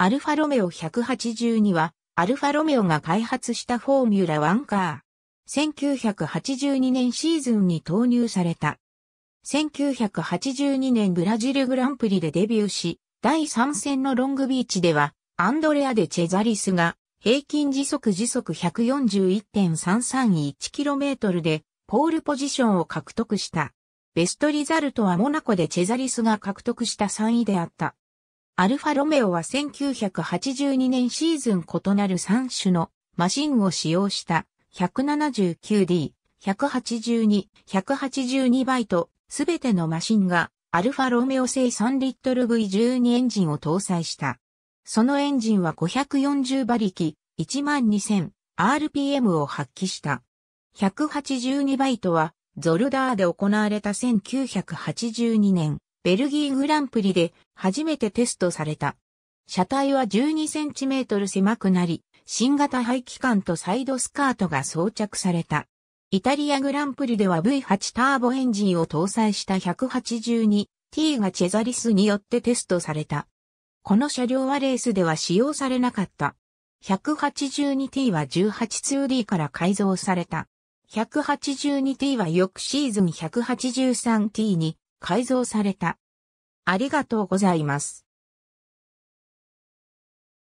アルファロメオ182は、アルファロメオが開発したフォーミュラ1カー。1982年シーズンに投入された。1982年ブラジルグランプリでデビューし、第3戦のロングビーチでは、アンドレア・デ・チェザリスが、平均時速時速 141.331km で、ポールポジションを獲得した。ベストリザルトはモナコでチェザリスが獲得した3位であった。アルファロメオは1982年シーズン異なる3種のマシンを使用した 179D、182、182バイト、すべてのマシンがアルファロメオ製3リットル V12 エンジンを搭載した。そのエンジンは540馬力、12000 RPM を発揮した。182バイトはゾルダーで行われた1982年ベルギーグランプリで初めてテストされた。車体は12センチメートル狭くなり、新型排気管とサイドスカートが装着された。イタリアグランプリでは V8 ターボエンジンを搭載した 182T がチェザリスによってテストされた。この車両はレースでは使用されなかった。182T は 182D から改造された。182T は翌シーズン 183T に改造された。ありがとうございます。